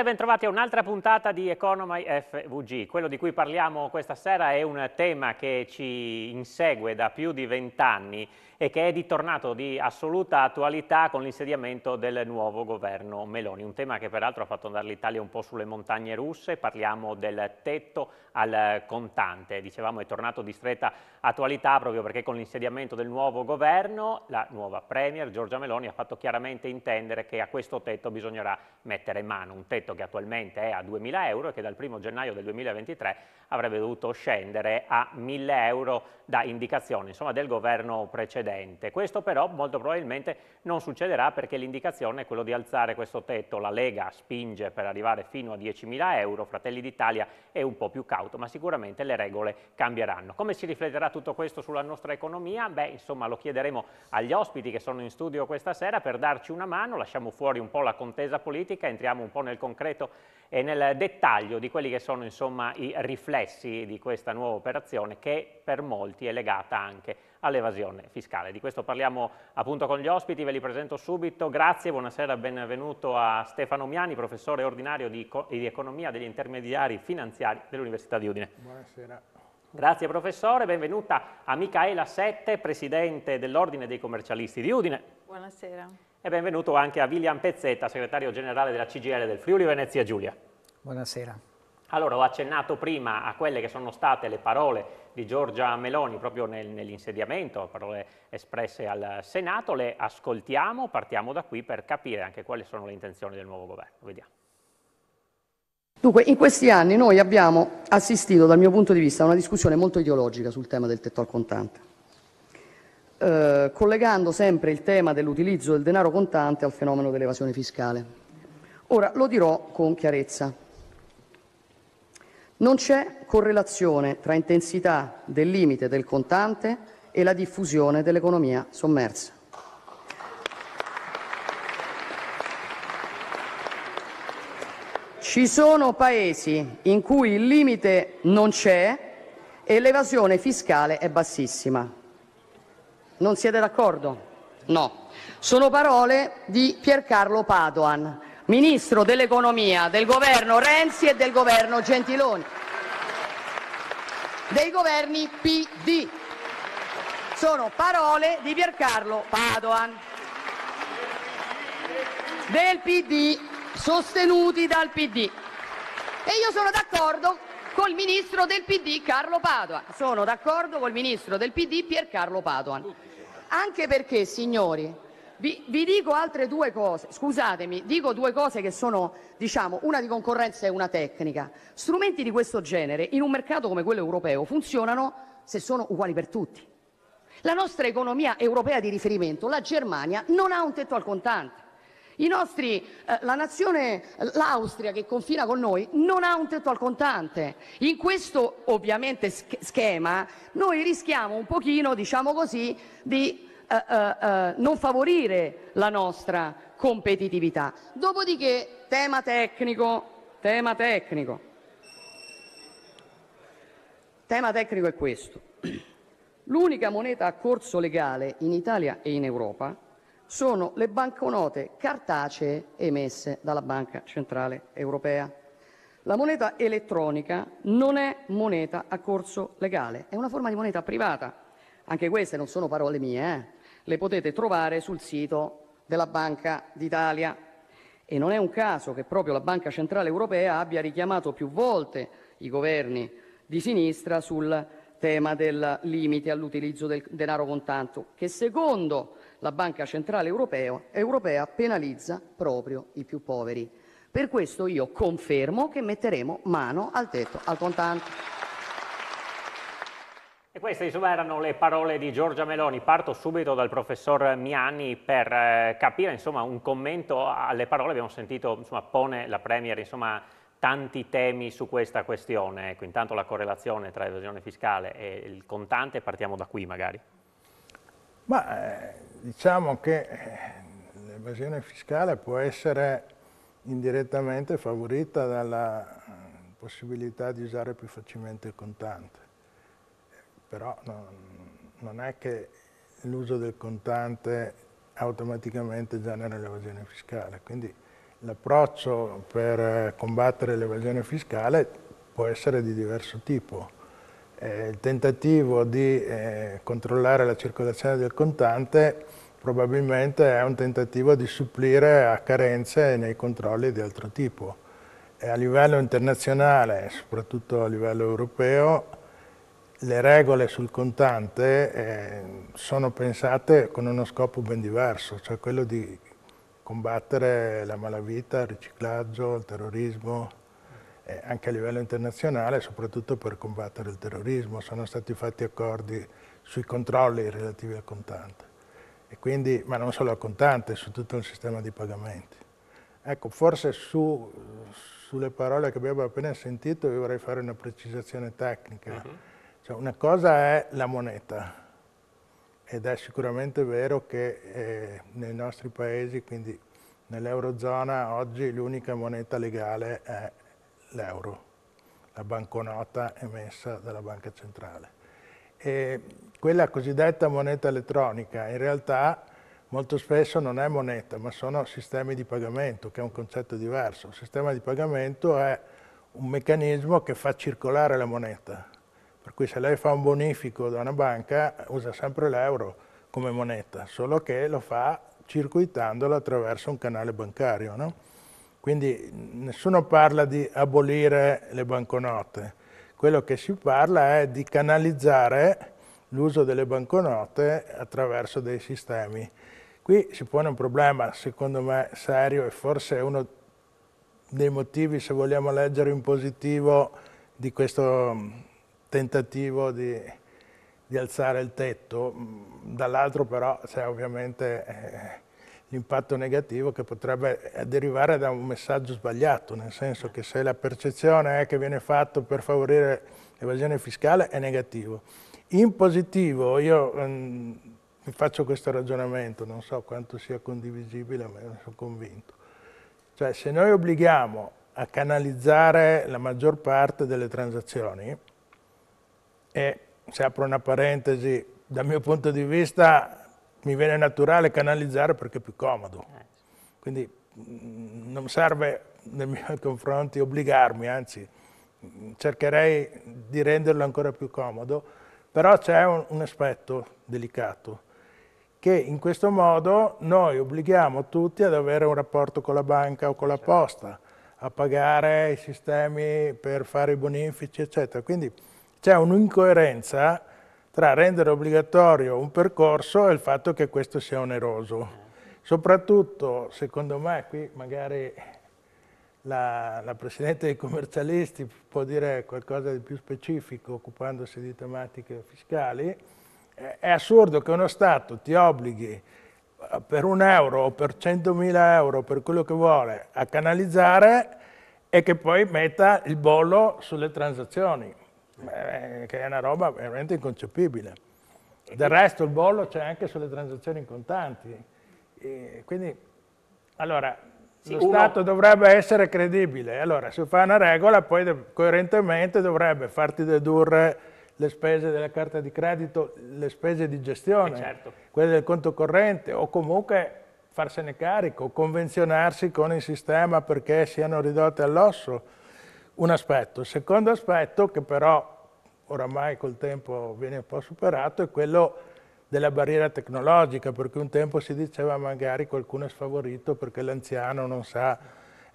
e bentrovati a un'altra puntata di Economy FVG. Quello di cui parliamo questa sera è un tema che ci insegue da più di vent'anni e che è ritornato di assoluta attualità con l'insediamento del nuovo governo Meloni. Un tema che peraltro ha fatto andare l'Italia un po' sulle montagne russe. Parliamo del tetto al contante. Dicevamo è tornato di stretta attualità proprio perché con l'insediamento del nuovo governo la nuova Premier Giorgia Meloni ha fatto chiaramente intendere che a questo tetto bisognerà mettere mano, un tetto che attualmente è a 2.000 euro e che dal 1 gennaio del 2023 avrebbe dovuto scendere a 1.000 euro da indicazione insomma, del governo precedente. Questo però molto probabilmente non succederà perché l'indicazione è quella di alzare questo tetto. La Lega spinge per arrivare fino a 10.000 euro, Fratelli d'Italia è un po' più caldo auto, ma sicuramente le regole cambieranno. Come si rifletterà tutto questo sulla nostra economia? Beh, insomma, lo chiederemo agli ospiti che sono in studio questa sera per darci una mano, lasciamo fuori un po' la contesa politica, entriamo un po' nel concreto e nel dettaglio di quelli che sono insomma, i riflessi di questa nuova operazione che per molti è legata anche a all'evasione fiscale. Di questo parliamo appunto con gli ospiti, ve li presento subito. Grazie, buonasera, benvenuto a Stefano Miani, professore ordinario di, di economia degli intermediari finanziari dell'Università di Udine. Buonasera. Grazie professore, benvenuta a Micaela Sette, presidente dell'Ordine dei commercialisti di Udine. Buonasera. E benvenuto anche a William Pezzetta, segretario generale della CGL del Friuli Venezia Giulia. Buonasera. Allora, ho accennato prima a quelle che sono state le parole di Giorgia Meloni proprio nel, nell'insediamento, parole espresse al Senato, le ascoltiamo, partiamo da qui per capire anche quali sono le intenzioni del nuovo governo. Vediamo. Dunque, in questi anni noi abbiamo assistito, dal mio punto di vista, a una discussione molto ideologica sul tema del tetto al contante, eh, collegando sempre il tema dell'utilizzo del denaro contante al fenomeno dell'evasione fiscale. Ora, lo dirò con chiarezza. Non c'è correlazione tra intensità del limite del contante e la diffusione dell'economia sommersa. Ci sono paesi in cui il limite non c'è e l'evasione fiscale è bassissima. Non siete d'accordo? No. Sono parole di Piercarlo Padoan, Ministro dell'Economia del governo Renzi e del governo Gentiloni, dei governi PD. Sono parole di Piercarlo Padoan, del PD, sostenuti dal PD. E io sono d'accordo col ministro del PD Carlo Padoan. Sono d'accordo col ministro del PD Piercarlo Padoan. Anche perché, signori, vi, vi, dico altre due cose, scusatemi, dico due cose che sono, diciamo, una di concorrenza e una tecnica. Strumenti di questo genere in un mercato come quello europeo funzionano se sono uguali per tutti. La nostra economia europea di riferimento, la Germania, non ha un tetto al contante. Nostri, eh, la nazione, l'Austria che confina con noi, non ha un tetto al contante. In questo ovviamente schema noi rischiamo un pochino, diciamo così, di eh, eh, eh, non favorire la nostra competitività. Dopodiché, tema tecnico, tema tecnico. Tema tecnico è questo. L'unica moneta a corso legale in Italia e in Europa sono le banconote cartacee emesse dalla Banca Centrale Europea. La moneta elettronica non è moneta a corso legale, è una forma di moneta privata. Anche queste non sono parole mie, eh? le potete trovare sul sito della Banca d'Italia. E non è un caso che proprio la Banca Centrale Europea abbia richiamato più volte i governi di sinistra sul tema del limite all'utilizzo del denaro contanto, che secondo la Banca Centrale Europea, Europea penalizza proprio i più poveri. Per questo io confermo che metteremo mano al tetto al contanto queste insomma, erano le parole di Giorgia Meloni. Parto subito dal professor Miani per eh, capire insomma, un commento alle parole. Abbiamo sentito, insomma, pone la Premier insomma, tanti temi su questa questione. Ecco, intanto la correlazione tra evasione fiscale e il contante, partiamo da qui magari. Ma eh, diciamo che eh, l'evasione fiscale può essere indirettamente favorita dalla eh, possibilità di usare più facilmente il contante però non, non è che l'uso del contante automaticamente genera l'evasione fiscale, quindi l'approccio per combattere l'evasione fiscale può essere di diverso tipo. Eh, il tentativo di eh, controllare la circolazione del contante probabilmente è un tentativo di supplire a carenze nei controlli di altro tipo. E a livello internazionale, soprattutto a livello europeo, le regole sul contante eh, sono pensate con uno scopo ben diverso, cioè quello di combattere la malavita, il riciclaggio, il terrorismo, eh, anche a livello internazionale, soprattutto per combattere il terrorismo. Sono stati fatti accordi sui controlli relativi al contante, quindi, ma non solo al contante, su tutto il sistema di pagamenti. Ecco, forse su, sulle parole che abbiamo appena sentito vi vorrei fare una precisazione tecnica. Uh mm-hmm. -huh cioè, una cosa è la moneta, ed è sicuramente vero che eh, nei nostri paesi, quindi nell'Eurozona, oggi l'unica moneta legale è l'euro, la banconota emessa dalla Banca Centrale. E quella cosiddetta moneta elettronica in realtà molto spesso non è moneta, ma sono sistemi di pagamento, che è un concetto diverso. Il sistema di pagamento è un meccanismo che fa circolare la moneta. Per cui se lei fa un bonifico da una banca usa sempre l'euro come moneta, solo che lo fa circuitandolo attraverso un canale bancario. No? Quindi nessuno parla di abolire le banconote, quello che si parla è di canalizzare l'uso delle banconote attraverso dei sistemi. Qui si pone un problema, secondo me, serio e forse uno dei motivi, se vogliamo leggere in positivo, di questo tentativo di, di alzare il tetto, mm, dall'altro però c'è ovviamente eh, l'impatto negativo che potrebbe derivare da un messaggio sbagliato, nel senso che se la percezione è che viene fatto per favorire l'evasione fiscale è negativo. In positivo io mh, mm, faccio questo ragionamento, non so quanto sia condivisibile, ma ne sono convinto. Cioè se noi obblighiamo a canalizzare la maggior parte delle transazioni, e se apro una parentesi, dal mio punto di vista mi viene naturale canalizzare perché è più comodo. Eh, Quindi mm, non serve nei miei confronti obbligarmi, anzi cercherei di renderlo ancora più comodo, però c'è un, un aspetto delicato che in questo modo noi obblighiamo tutti ad avere un rapporto con la banca o con la certo. posta, a pagare i sistemi per fare i bonifici, eccetera. Quindi c'è un'incoerenza tra rendere obbligatorio un percorso e il fatto che questo sia oneroso. Soprattutto, secondo me, qui magari la, la Presidente dei commercialisti può dire qualcosa di più specifico occupandosi di tematiche fiscali, è assurdo che uno Stato ti obblighi eh, per un euro o per 100.000 euro, per quello che vuole, a canalizzare e che poi metta il bollo sulle transazioni. Eh, che è una roba veramente inconcepibile. Del resto il bollo c'è anche sulle transazioni in contanti, e quindi allora, sì, lo uno... Stato dovrebbe essere credibile, allora se fa una regola poi coerentemente dovrebbe farti dedurre le spese della carta di credito, le spese di gestione, eh certo. quelle del conto corrente o comunque farsene carico, convenzionarsi con il sistema perché siano ridotte all'osso un aspetto. Il secondo aspetto, che però oramai col tempo viene un po' superato, è quello della barriera tecnologica, perché un tempo si diceva magari qualcuno è sfavorito perché l'anziano non sa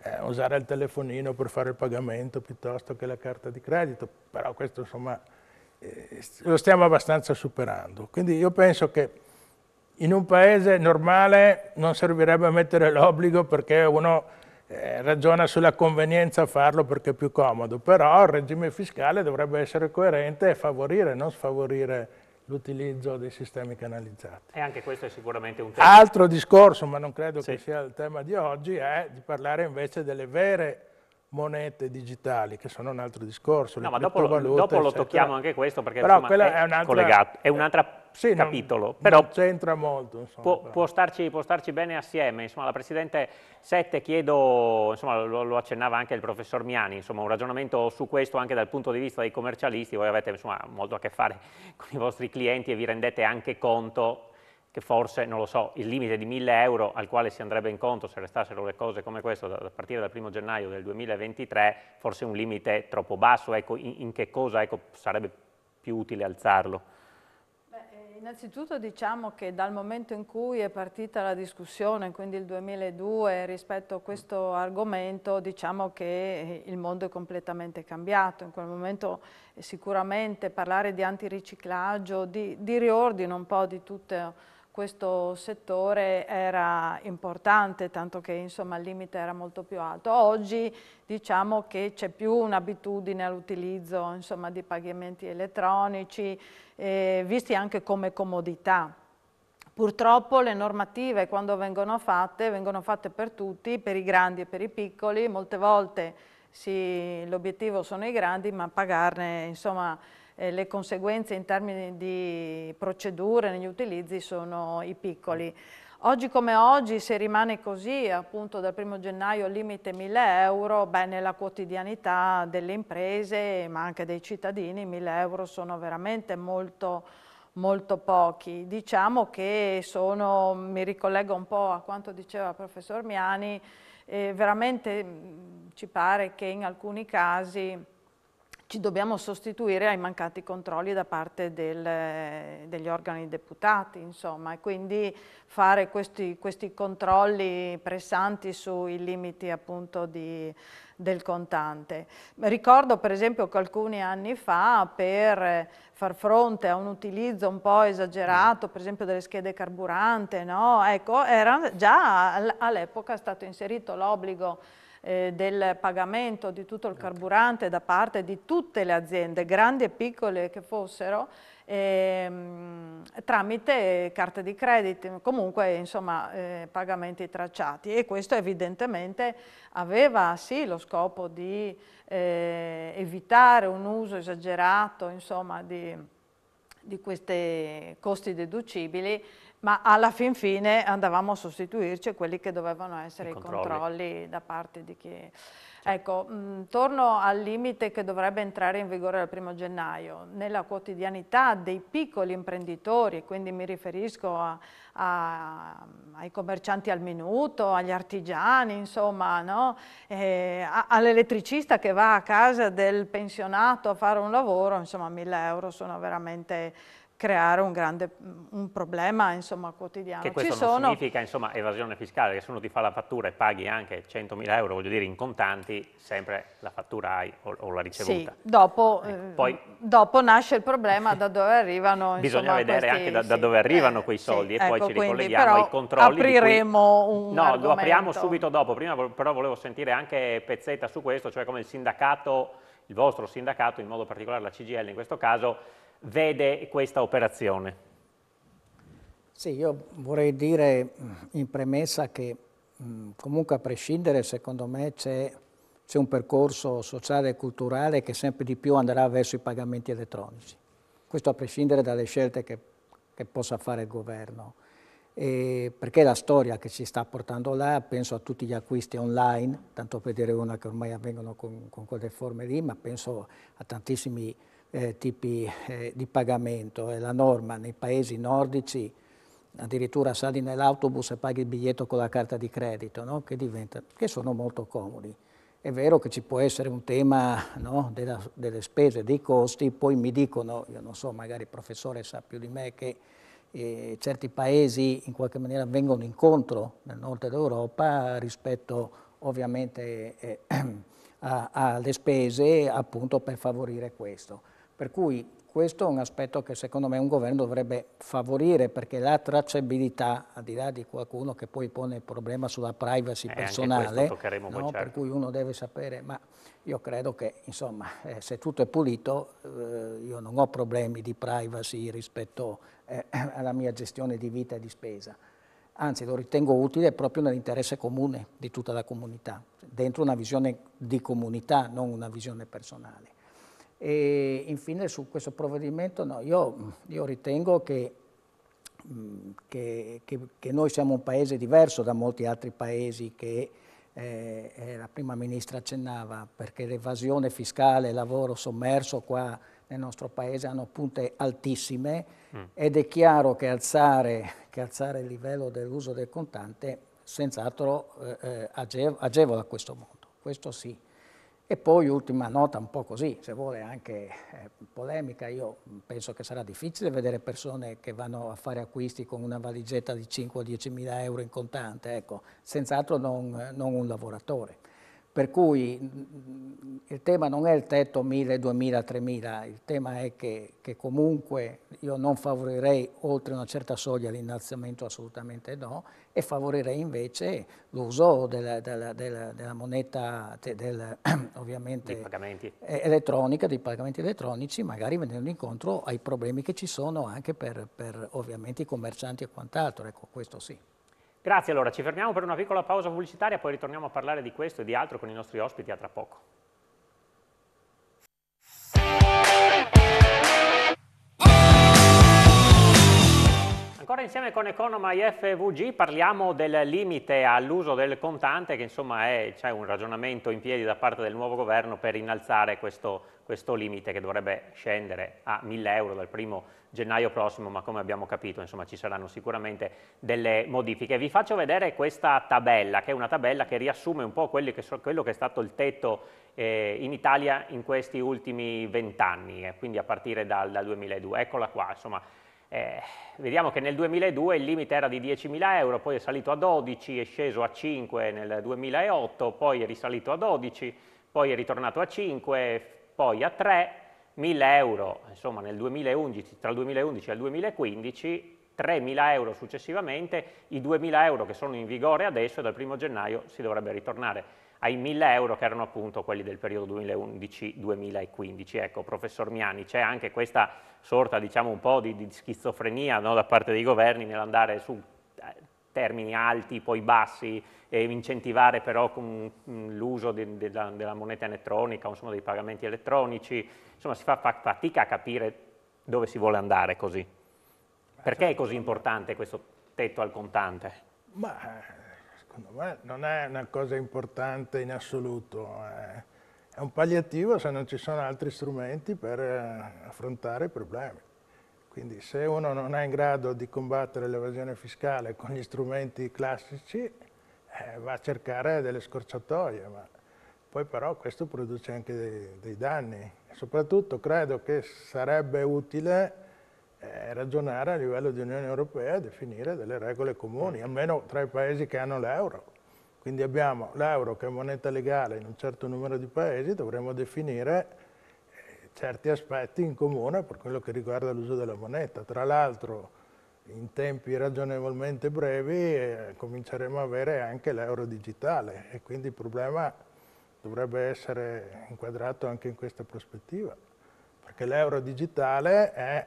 eh, usare il telefonino per fare il pagamento piuttosto che la carta di credito, però questo insomma eh, lo stiamo abbastanza superando. Quindi io penso che in un paese normale non servirebbe mettere l'obbligo perché uno eh, ragiona sulla convenienza a farlo perché è più comodo, però il regime fiscale dovrebbe essere coerente e favorire, non sfavorire l'utilizzo dei sistemi canalizzati. E anche questo è sicuramente un tema. Altro discorso, ma non credo sì. che sia il tema di oggi, è di parlare invece delle vere monete digitali, che sono un altro discorso. No, ma dopo, dopo lo tocchiamo anche questo perché Però insomma, è, è un'altra sì, capitolo. Non, Però non c'entra molto. Insomma, può, può, starci, può, starci, bene assieme. Insomma, la Presidente Sette chiedo, insomma, lo, lo, accennava anche il professor Miani, insomma, un ragionamento su questo anche dal punto di vista dei commercialisti. Voi avete insomma, molto a che fare con i vostri clienti e vi rendete anche conto che forse, non lo so, il limite di 1000 euro al quale si andrebbe in conto se restassero le cose come questo a partire dal 1 gennaio del 2023, forse è un limite troppo basso, ecco, in, in che cosa ecco, sarebbe più utile alzarlo? innanzitutto diciamo che dal momento in cui è partita la discussione, quindi il 2002, rispetto a questo argomento, diciamo che il mondo è completamente cambiato. In quel momento eh, sicuramente parlare di antiriciclaggio, di, di riordino un po' di tutto questo settore era importante, tanto che insomma, il limite era molto più alto. Oggi diciamo che c'è più un'abitudine all'utilizzo di pagamenti elettronici, eh, visti anche come comodità. Purtroppo le normative quando vengono fatte, vengono fatte per tutti, per i grandi e per i piccoli, molte volte sì, l'obiettivo sono i grandi, ma pagarne insomma, eh, le conseguenze in termini di procedure negli utilizzi sono i piccoli. Oggi come oggi, se rimane così, appunto dal primo gennaio limite 1000 euro, beh, nella quotidianità delle imprese, ma anche dei cittadini, 1000 euro sono veramente molto, molto pochi. Diciamo che sono, mi ricollego un po' a quanto diceva il professor Miani, eh, veramente mh, ci pare che in alcuni casi ci dobbiamo sostituire ai mancati controlli da parte del, eh, degli organi deputati, insomma, e quindi fare questi, questi controlli pressanti sui limiti appunto di, del contante. Ricordo per esempio che alcuni anni fa per far fronte a un utilizzo un po' esagerato, per esempio delle schede carburante, no? ecco, era già all'epoca stato inserito l'obbligo eh, del pagamento di tutto il carburante da parte di tutte le aziende, grandi e piccole che fossero, ehm, tramite carte di credito, comunque insomma eh, pagamenti tracciati e questo evidentemente aveva sì lo scopo di eh, evitare un uso esagerato insomma di di questi costi deducibili ma alla fin fine andavamo a sostituirci quelli che dovevano essere i, i controlli. da parte di chi... Certo. Ecco, mh, mm, torno al limite che dovrebbe entrare in vigore dal 1 gennaio. Nella quotidianità dei piccoli imprenditori, quindi mi riferisco a, a, ai commercianti al minuto, agli artigiani, insomma, no? Eh, all'elettricista che va a casa del pensionato a fare un lavoro, insomma, 1000 euro sono veramente creare un grande mm, un problema insomma, quotidiano. Che questo Ci non sono... significa insomma, evasione fiscale, che se uno ti fa la fattura e paghi anche 100.000 euro, voglio dire, in contanti, sempre la fattura hai o, o la ricevuta. Sì, dopo, ecco, eh, poi... dopo, nasce il problema da dove arrivano i Bisogna vedere questi, anche da, da, dove arrivano quei soldi sì, e poi ecco, ci ricolleghiamo ai controlli. Apriremo cui... un No, argomento. lo apriamo subito dopo, prima però volevo sentire anche Pezzetta su questo, cioè come il sindacato il vostro sindacato, in modo particolare la CGL in questo caso, vede questa operazione? Sì, io vorrei dire mm, in premessa che mm, comunque a prescindere secondo me c'è un percorso sociale e culturale che sempre di più andrà verso i pagamenti elettronici. Questo a prescindere dalle scelte che, che possa fare il governo eh, perché la storia che ci sta portando là, penso a tutti gli acquisti online, tanto per dire una che ormai avvengono con, con quelle forme lì, ma penso a tantissimi eh, tipi eh, di pagamento. È la norma nei paesi nordici, addirittura sali nell'autobus e paghi il biglietto con la carta di credito, no? che, diventa, che, sono molto comodi. È vero che ci può essere un tema no? della, delle spese, dei costi, poi mi dicono, io non so, magari il professore sa più di me che eh, certi paesi in qualche maniera vengono incontro nel nord d'Europa rispetto ovviamente eh, alle spese appunto per favorire questo. Per cui questo è un aspetto che secondo me un governo dovrebbe favorire perché la tracciabilità, al di là di qualcuno che poi pone il problema sulla privacy eh, personale, no? certo. per cui uno deve sapere, ma io credo che insomma, eh, se tutto è pulito eh, io non ho problemi di privacy rispetto eh, alla mia gestione di vita e di spesa. Anzi, lo ritengo utile proprio nell'interesse comune di tutta la comunità, dentro una visione di comunità, non una visione personale. E infine su questo provvedimento no, io, io, ritengo che, che, che, che, noi siamo un paese diverso da molti altri paesi che eh, eh, la prima ministra accennava, perché l'evasione fiscale, il lavoro sommerso qua nel nostro paese hanno punte altissime mm. ed è chiaro che alzare, che alzare il livello dell'uso del contante senz'altro eh, eh agevola questo mondo, questo sì. E poi ultima nota un po' così, se vuole anche eh, polemica, io penso che sarà difficile vedere persone che vanno a fare acquisti con una valigetta di 5 10 mila euro in contante, ecco, senz'altro non, non un lavoratore. Per cui mm, il tema non è il tetto 1000, 2000, 3000, il tema è che, che comunque io non favorirei oltre una certa soglia l'innalzamento, assolutamente no, e favorirei invece l'uso della, della, della, della, moneta del, ovviamente di eh, elettronica, dei pagamenti elettronici, magari venendo incontro ai problemi che ci sono anche per, per ovviamente i commercianti e quant'altro, ecco questo sì. Grazie allora, ci fermiamo per una piccola pausa pubblicitaria, poi ritorniamo a parlare di questo e di altro con i nostri ospiti a tra poco. Ancora insieme con Economy FVG parliamo del limite all'uso del contante che insomma c'è un ragionamento in piedi da parte del nuovo governo per innalzare questo, questo limite che dovrebbe scendere a 1000 euro dal primo gennaio prossimo ma come abbiamo capito insomma ci saranno sicuramente delle modifiche. Vi faccio vedere questa tabella che è una tabella che riassume un po' quello che, so, quello che è stato il tetto eh, in Italia in questi ultimi vent'anni, eh, quindi a partire dal, dal 2002. Eccola qua, insomma eh, vediamo che nel 2002 il limite era di 10.000 euro, poi è salito a 12, è sceso a 5 nel 2008, poi è risalito a 12, poi è ritornato a 5, poi a 3, 1.000 euro insomma nel 2011, tra il 2011 e il 2015, 3.000 euro successivamente, i 2.000 euro che sono in vigore adesso dal 1 gennaio si dovrebbe ritornare ai 1000 euro che erano appunto quelli del periodo 2011-2015. Ecco, professor Miani, c'è anche questa sorta diciamo un po' di, di schizofrenia no, da parte dei governi nell'andare su eh, termini alti, poi bassi, e incentivare però l'uso de, de, de, della moneta elettronica, insomma dei pagamenti elettronici, insomma si fa fatica a capire dove si vuole andare così. Perché è certo. così importante questo tetto al contante? Ma eh, secondo me non è una cosa importante in assoluto, eh. è un palliativo se non ci sono altri strumenti per eh, affrontare i problemi. Quindi se uno non è in grado di combattere l'evasione fiscale con gli strumenti classici, eh, va a cercare delle scorciatoie, ma poi però questo produce anche dei, dei danni. soprattutto credo che sarebbe utile eh, ragionare a livello di Unione Europea e definire delle regole comuni, mm. almeno tra i paesi che hanno l'euro. Quindi abbiamo l'euro che è moneta legale in un certo numero di paesi, dovremmo definire eh, certi aspetti in comune per quello che riguarda l'uso della moneta. Tra l'altro in tempi ragionevolmente brevi eh, cominceremo a avere anche l'euro digitale e quindi il problema dovrebbe essere inquadrato anche in questa prospettiva, perché l'euro digitale è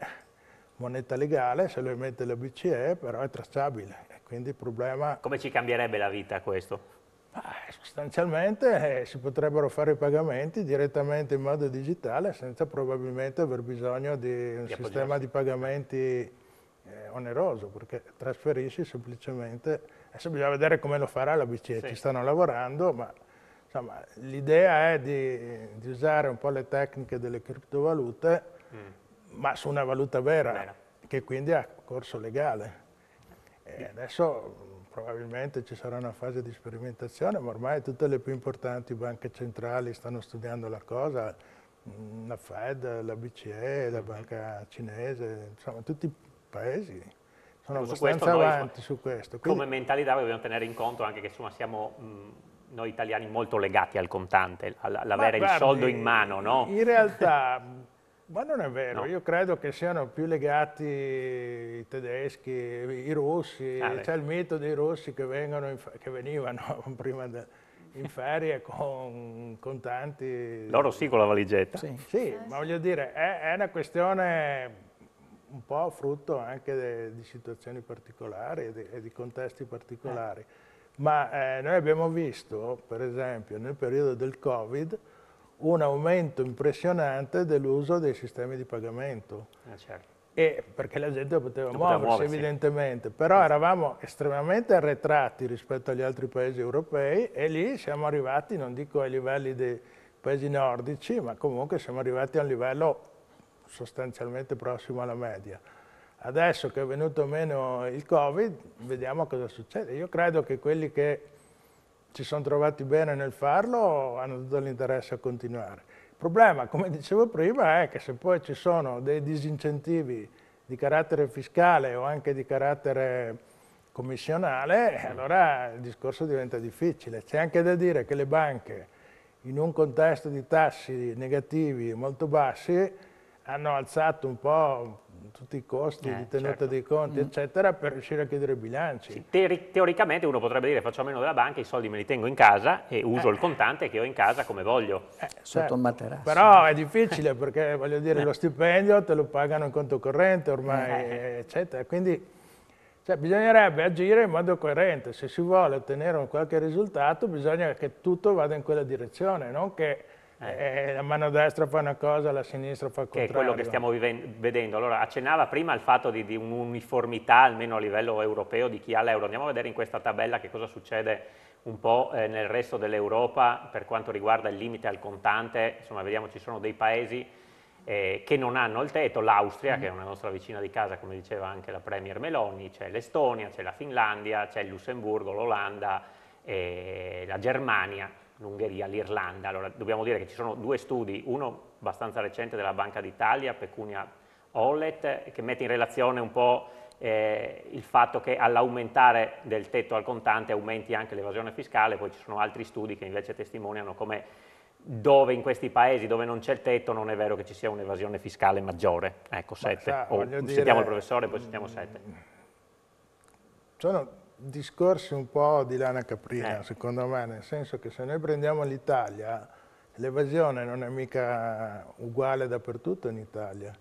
moneta legale, se lo emette la BCE, però è tracciabile. Quindi il problema... Come ci cambierebbe la vita questo? Ah, sostanzialmente eh, si potrebbero fare i pagamenti direttamente in modo digitale senza probabilmente aver bisogno di un di sistema di pagamenti eh, oneroso, perché trasferisci semplicemente... Adesso bisogna vedere come lo farà la BCE, sì. ci stanno lavorando, ma l'idea è di, di usare un po' le tecniche delle criptovalute mm ma su una valuta vera, vera. che quindi ha corso legale. E adesso mm, probabilmente ci sarà una fase di sperimentazione, ma ormai tutte le più importanti banche centrali stanno studiando la cosa, mm, la Fed, la BCE, la mhm. banca cinese, insomma tutti i paesi sono su abbastanza noi, avanti su questo. Quindi, come mentalità dobbiamo tenere in conto anche che insomma, siamo mh, mm, noi italiani molto legati al contante, all'avere il soldo in mano. No? In realtà Ma non è vero, no. io credo che siano più legati i tedeschi, i russi, ah, c'è il mito dei russi che, che venivano prima de, in ferie con tanti... Loro sì con la valigetta. Sì, sì eh, ma voglio dire, è, è, una questione un po' frutto anche de, di situazioni particolari e di, e di contesti particolari. Eh. Ma eh, noi abbiamo visto, per esempio, nel periodo del Covid, un aumento impressionante dell'uso dei sistemi di pagamento. Ah, certo. E perché la gente poteva, poteva muoversi, evidentemente, però eravamo estremamente arretrati rispetto agli altri paesi europei e lì siamo arrivati, non dico ai livelli dei paesi nordici, ma comunque siamo arrivati a un livello sostanzialmente prossimo alla media. Adesso che è venuto meno il Covid, vediamo cosa succede. Io credo che quelli che si sono trovati bene nel farlo, hanno tutto l'interesse a continuare. Il problema, come dicevo prima, è che se poi ci sono dei disincentivi di carattere fiscale o anche di carattere commissionale, allora il discorso diventa difficile. C'è anche da dire che le banche, in un contesto di tassi negativi molto bassi, hanno alzato un po' tutti i costi eh, di tenuta certo. dei conti, mm. eccetera, per riuscire a chiudere i bilanci. Sì, te teoricamente uno potrebbe dire faccio a meno della banca, i soldi me li tengo in casa e uso eh. il contante che ho in casa come voglio. Eh, Sotto certo. il materasso. Però è difficile perché voglio dire lo eh. stipendio te lo pagano in conto corrente ormai, eh. eccetera. Quindi cioè, bisognerebbe agire in modo coerente. Se si vuole ottenere un qualche risultato bisogna che tutto vada in quella direzione, non che eh. Eh, eh. la mano destra fa una cosa, la sinistra fa il contrario. Che è quello che stiamo vedendo. Allora, accennava prima al fatto di, di un'uniformità, almeno a livello europeo, di chi ha l'euro. Andiamo a vedere in questa tabella che cosa succede un po' eh, nel resto dell'Europa per quanto riguarda il limite al contante. Insomma, vediamo, ci sono dei paesi eh, che non hanno il tetto, l'Austria, mm. che è una nostra vicina di casa, come diceva anche la Premier Meloni, c'è l'Estonia, c'è la Finlandia, c'è il Lussemburgo, l'Olanda, eh, la Germania l'Ungheria, l'Irlanda. Allora dobbiamo dire che ci sono due studi, uno abbastanza recente della Banca d'Italia, Pecunia Ollet, che mette in relazione un po' eh, il fatto che all'aumentare del tetto al contante aumenti anche l'evasione fiscale, poi ci sono altri studi che invece testimoniano come dove in questi paesi dove non c'è il tetto non è vero che ci sia un'evasione fiscale maggiore. Ecco, 7. Sentiamo dire, il professore, poi sentiamo sette. Sono discorsi un po' di lana caprina, eh. secondo me, nel senso che se noi prendiamo l'Italia, l'evasione non è mica uguale dappertutto in Italia.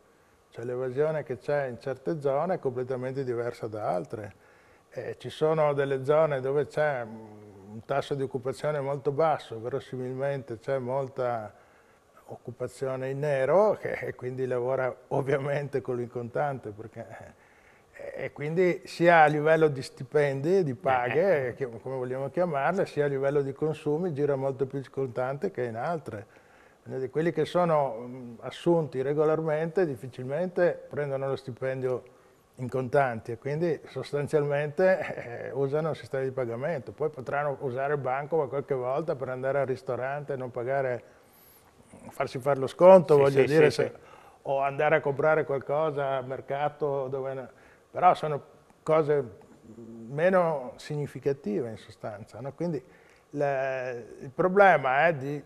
Cioè l'evasione che c'è in certe zone è completamente diversa da altre. Eh, ci sono delle zone dove c'è mm, un tasso di occupazione molto basso, verosimilmente c'è molta occupazione in nero che quindi lavora ovviamente con l'incontante perché eh, e quindi sia a livello di stipendi, di paghe, eh, eh. come vogliamo chiamarle, sia a livello di consumi gira molto più il contante che in altre. Quindi quelli che sono assunti regolarmente difficilmente prendono lo stipendio in contanti e quindi sostanzialmente eh, usano il sistema di pagamento. Poi potranno usare il banco ma qualche volta per andare al ristorante e non pagare, farsi fare lo sconto, sì, voglio sì, dire, sì, se, o andare a comprare qualcosa al mercato dove però sono cose meno significative in sostanza. No? Quindi la, il problema è di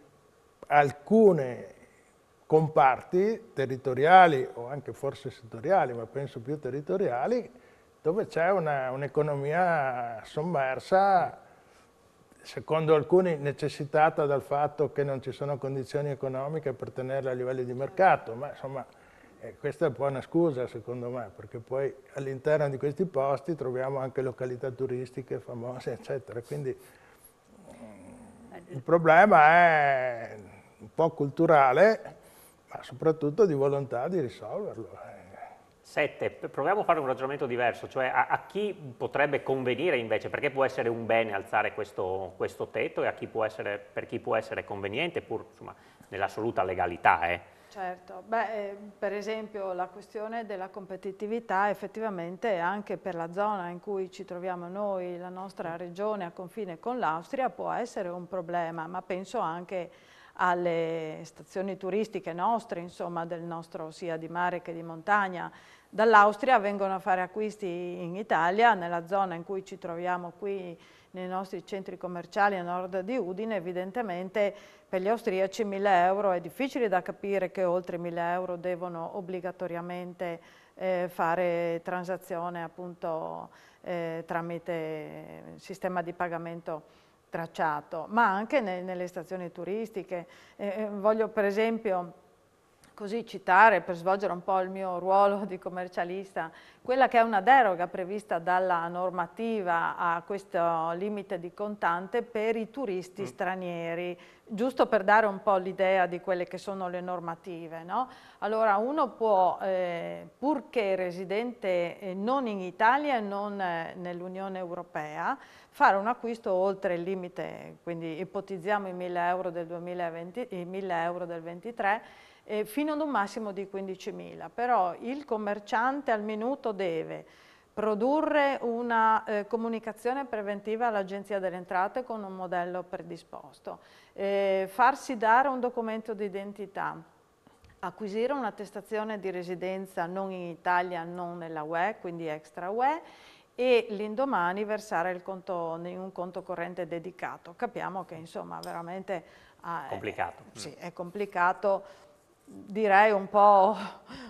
alcuni comparti territoriali o anche forse settoriali, ma penso più territoriali, dove c'è un'economia un sommersa, secondo alcuni necessitata dal fatto che non ci sono condizioni economiche per tenerla a livelli di mercato, ma insomma eh, questa è un po' una scusa secondo me, perché poi all'interno di questi posti troviamo anche località turistiche famose, eccetera. Quindi il problema è un po' culturale, ma soprattutto di volontà di risolverlo. Eh. Sette, proviamo a fare un ragionamento diverso, cioè a, a chi potrebbe convenire invece, perché può essere un bene alzare questo, questo tetto e chi essere, per chi può essere conveniente, pur insomma, nell'assoluta legalità. Eh Certo, beh, ehm, per esempio la questione della competitività effettivamente anche per la zona in cui ci troviamo noi, la nostra regione a confine con l'Austria può essere un problema, ma penso anche alle stazioni turistiche nostre, insomma del nostro sia di mare che di montagna. Dall'Austria vengono a fare acquisti in Italia, nella zona in cui ci troviamo qui nei nostri centri commerciali a nord di Udine, evidentemente per gli austriaci 1.000 euro è difficile da capire che oltre 1.000 euro devono obbligatoriamente eh, fare transazione appunto eh, tramite sistema di pagamento tracciato, ma anche ne, nelle stazioni turistiche. Eh, eh voglio per esempio così citare per svolgere un po' il mio ruolo di commercialista, quella che è una deroga prevista dalla normativa a questo limite di contante per i turisti mm. stranieri, giusto per dare un po' l'idea di quelle che sono le normative. No? Allora uno può, eh, purché residente eh, non in Italia e non eh, nell'Unione Europea, fare un acquisto oltre il limite, quindi ipotizziamo i 1000 euro del 2020, i 1000 euro del 23, eh, fino ad un massimo di 15.000, però il commerciante al minuto deve produrre una eh, comunicazione preventiva all'Agenzia delle Entrate con un modello predisposto, eh, farsi dare un documento d'identità, acquisire un'attestazione di residenza non in Italia, non nella UE, quindi extra UE, e l'indomani versare il conto, in un conto corrente dedicato. Capiamo che insomma veramente... Ah, complicato. È, sì, è complicato mm direi un po',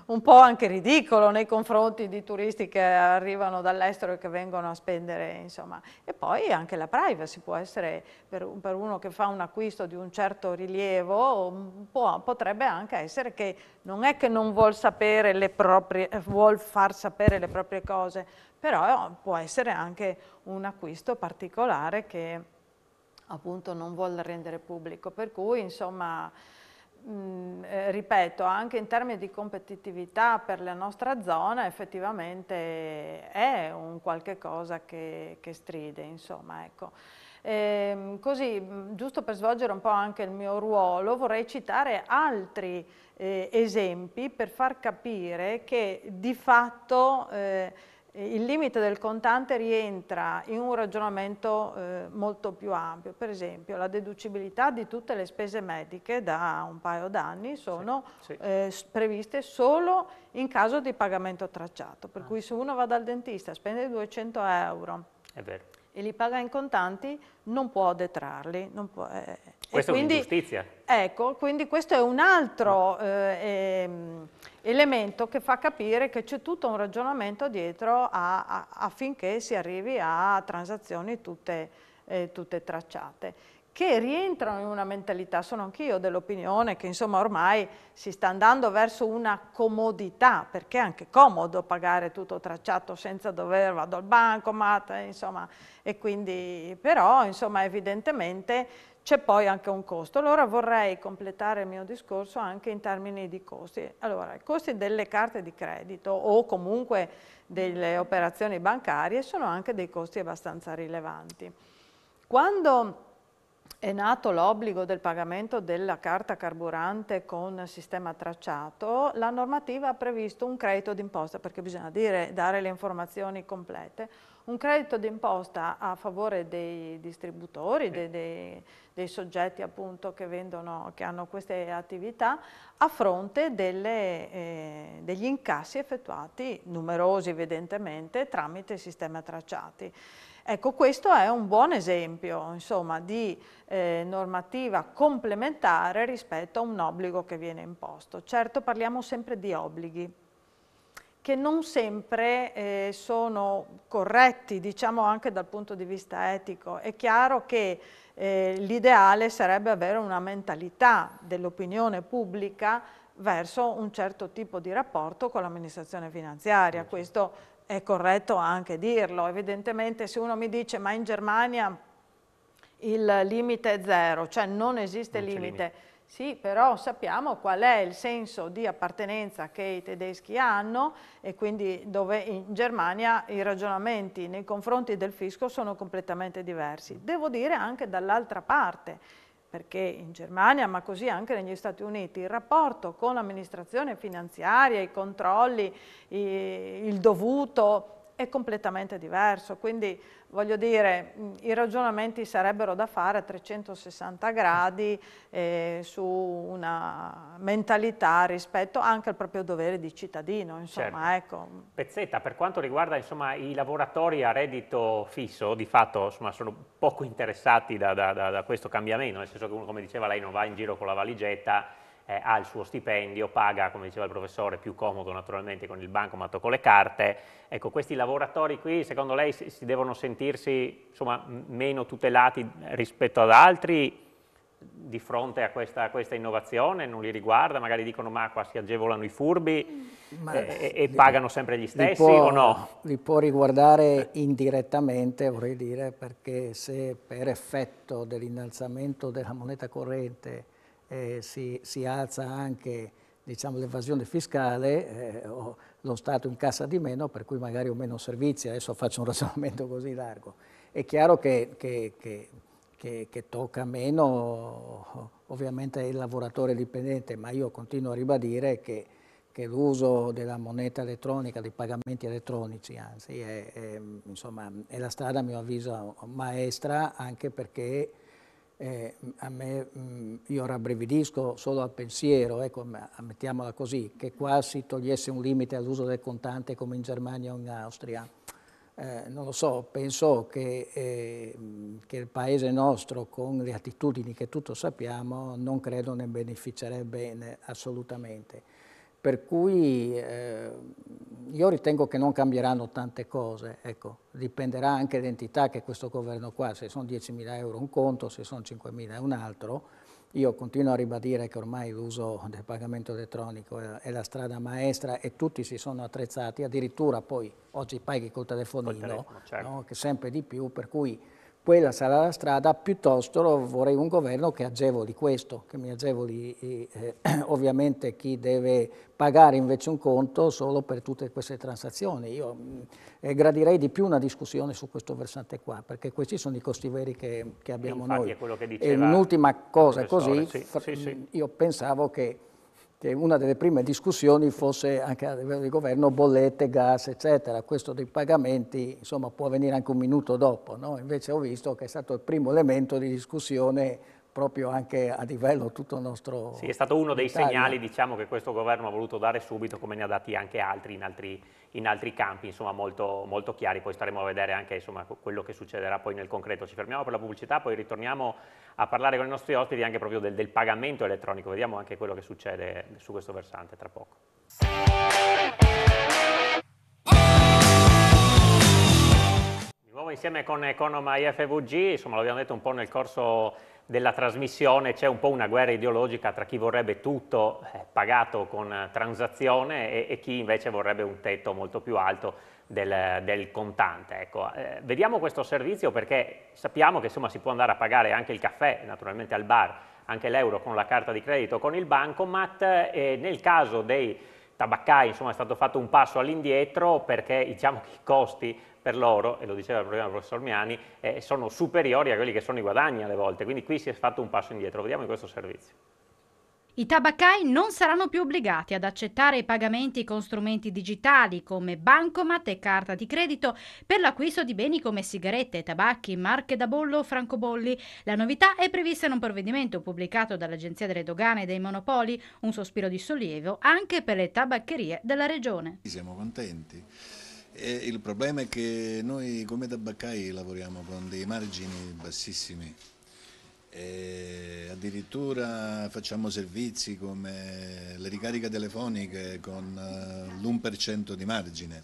un po', anche ridicolo nei confronti di turisti che arrivano dall'estero e che vengono a spendere, insomma. E poi anche la privacy può essere, per, per uno che fa un acquisto di un certo rilievo, mm, può, potrebbe anche essere che non è che non vuol, sapere le proprie, vuol far sapere le proprie cose, però può essere anche un acquisto particolare che appunto non vuole rendere pubblico, per cui insomma Mm, eh, ripeto, anche in termini di competitività per la nostra zona effettivamente è un qualche cosa che, che stride, insomma, ecco. E, ehm, così, mm, giusto per svolgere un po' anche il mio ruolo, vorrei citare altri eh, esempi per far capire che di fatto eh, il limite del contante rientra in un ragionamento eh, molto più ampio, per esempio la deducibilità di tutte le spese mediche da un paio d'anni sono sì, sì. Eh, previste solo in caso di pagamento tracciato, per ah. cui se uno va dal dentista e spende 200 euro, e li paga in contanti, non può detrarli. Non può, eh, eh. Questa quindi, è un'ingiustizia. Ecco, quindi questo è un altro eh, ehm, elemento che fa capire che c'è tutto un ragionamento dietro a, a, affinché si arrivi a transazioni tutte, eh, tutte tracciate che rientrano in una mentalità, sono anch'io dell'opinione che insomma ormai si sta andando verso una comodità, perché è anche comodo pagare tutto tracciato senza dover vado al banco, bancomat, insomma, e quindi però insomma evidentemente c'è poi anche un costo. Allora vorrei completare il mio discorso anche in termini di costi. Allora, i costi delle carte di credito o comunque delle operazioni bancarie sono anche dei costi abbastanza rilevanti. Quando è nato l'obbligo del pagamento della carta carburante con sistema tracciato, la normativa ha previsto un credito d'imposta, perché bisogna dire, dare le informazioni complete, un credito d'imposta a favore dei distributori, dei, dei, dei soggetti appunto che, vendono, che, hanno queste attività, a fronte delle, eh, degli incassi effettuati, numerosi evidentemente, tramite sistema tracciati. Ecco, questo è un buon esempio insomma, di eh, normativa complementare rispetto a un obbligo che viene imposto. Certo parliamo sempre di obblighi, che non sempre eh, sono corretti, diciamo anche dal punto di vista etico. È chiaro che eh, l'ideale sarebbe avere una mentalità dell'opinione pubblica verso un certo tipo di rapporto con l'amministrazione finanziaria. Certo. Questo è corretto anche dirlo. Evidentemente se uno mi dice ma in Germania il limite è zero, cioè non esiste non limite. limite. Sì, però sappiamo qual è il senso di appartenenza che i tedeschi hanno e quindi dove in Germania i ragionamenti nei confronti del fisco sono completamente diversi. Devo dire anche dall'altra parte, perché in Germania, ma così anche negli Stati Uniti, il rapporto con l'amministrazione finanziaria, i controlli, il dovuto è completamente diverso, quindi voglio dire i ragionamenti sarebbero da fare a 360 gradi eh, su una mentalità rispetto anche al proprio dovere di cittadino. Insomma, certo. ecco. Pezzetta, per quanto riguarda insomma, i lavoratori a reddito fisso, di fatto insomma, sono poco interessati da, da, da questo cambiamento, nel senso che uno, come diceva lei, non va in giro con la valigetta eh, ha il suo stipendio, paga, come diceva il professore, più comodo naturalmente con il banco, ma con le carte. Ecco, questi lavoratori qui, secondo lei, si, si devono sentirsi insomma, meno tutelati rispetto ad altri di fronte a questa, a questa, innovazione? Non li riguarda? Magari dicono ma qua si agevolano i furbi eh, e, li, pagano sempre gli stessi può, o no? Li può riguardare indirettamente, vorrei dire, perché se per effetto dell'innalzamento della moneta corrente eh, si, si, alza anche diciamo, l'evasione fiscale, eh, o lo Stato incassa di meno, per cui magari ho meno servizi, adesso faccio un ragionamento così largo. È chiaro che, che, che, che, che tocca meno ovviamente il lavoratore dipendente, ma io continuo a ribadire che che l'uso della moneta elettronica, dei pagamenti elettronici anzi, è, è, insomma, è, la strada a mio avviso maestra anche perché eh, a me, mh, mm, io rabbrividisco solo al pensiero, ecco, mettiamola così, che qua si togliesse un limite all'uso del contante come in Germania o in Austria. Eh, non lo so, penso che, eh, mm, che, il paese nostro, con le attitudini che tutto sappiamo, non credo ne beneficerebbe assolutamente per cui eh, io ritengo che non cambieranno tante cose, ecco, dipenderà anche l'entità che questo governo qua, se sono 10.000 euro un conto, se sono 5.000 un altro, io continuo a ribadire che ormai l'uso del pagamento elettronico è la strada maestra e tutti si sono attrezzati, addirittura poi oggi paghi col telefonino, col telefono, certo. no? che sempre di più, per cui quella sarà la strada, piuttosto vorrei un governo che agevoli questo, che mi agevoli eh, ovviamente chi deve pagare invece un conto solo per tutte queste transazioni. Io mm, eh, gradirei di più una discussione su questo versante qua, perché questi sono i costi veri che, che abbiamo noi. È quello che diceva e un'ultima cosa così, sì, sì, sì. Mm, io pensavo che che una delle prime discussioni fosse anche a livello di governo bollette, gas, eccetera. Questo dei pagamenti insomma, può avvenire anche un minuto dopo. No? Invece ho visto che è stato il primo elemento di discussione proprio anche a livello tutto il nostro... Sì, è stato uno dei Italia. segnali diciamo, che questo governo ha voluto dare subito, come ne ha dati anche altri in altri, in altri campi, insomma, molto, molto, chiari. Poi staremo a vedere anche insomma, quello che succederà poi nel concreto. Ci fermiamo per la pubblicità, poi ritorniamo a parlare con i nostri ospiti anche proprio del, del pagamento elettronico. Vediamo anche quello che succede su questo versante tra poco. insieme con Economa IFVG, insomma l'abbiamo detto un po' nel corso della trasmissione, c'è un po' una guerra ideologica tra chi vorrebbe tutto eh, pagato con transazione e, e, chi invece vorrebbe un tetto molto più alto del, del contante. Ecco, eh, vediamo questo servizio perché sappiamo che insomma, si può andare a pagare anche il caffè, naturalmente al bar, anche l'euro con la carta di credito, con il bancomat e nel caso dei tabaccai insomma, è stato fatto un passo all'indietro perché diciamo che i costi per loro, e lo diceva prima il professor Miani, eh, sono superiori a quelli che sono i guadagni alle volte, quindi qui si è fatto un passo indietro, vediamo in questo servizio. I tabaccai non saranno più obbligati ad accettare i pagamenti con strumenti digitali come bancomat e carta di credito per l'acquisto di beni come sigarette, tabacchi, marche da bollo o francobolli. La novità è prevista in un provvedimento pubblicato dall'Agenzia delle Dogane e dei Monopoli, un sospiro di sollievo anche per le tabaccherie della Regione. Siamo contenti e il problema è che noi come tabaccai lavoriamo con dei margini bassissimi, e addirittura facciamo servizi come le ricariche telefoniche con eh, l'1% di margine.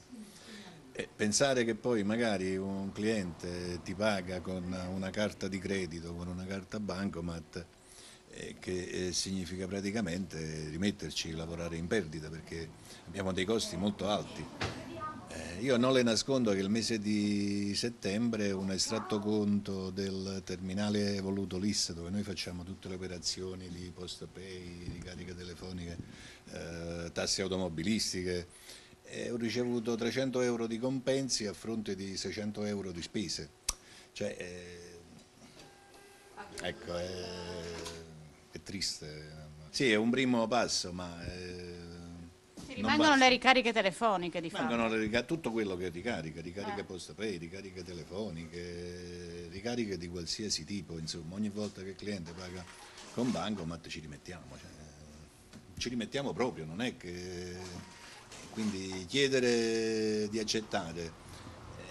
E pensare che poi magari un cliente ti paga con una carta di credito, con una carta bancomat, eh, che eh, significa praticamente rimetterci, a lavorare in perdita perché abbiamo dei costi molto alti. Eh, io non le nascondo che il mese di settembre un estratto conto del terminale evoluto LIS dove noi facciamo tutte le operazioni di post pay, di cariche telefoniche, eh, tasse automobilistiche e ho ricevuto 300 euro di compensi a fronte di 600 euro di spese. Cioè, eh, ecco, è, è, triste. Sì, è un primo passo, ma... Eh, Rimangono le ricariche telefoniche di fatto. tutto quello che ricarica, ricariche eh. post pay, ricariche telefoniche, ricariche di qualsiasi tipo, insomma, ogni volta che il cliente paga con Bancomat ci rimettiamo, cioè, ci rimettiamo proprio, non è che... Quindi chiedere di accettare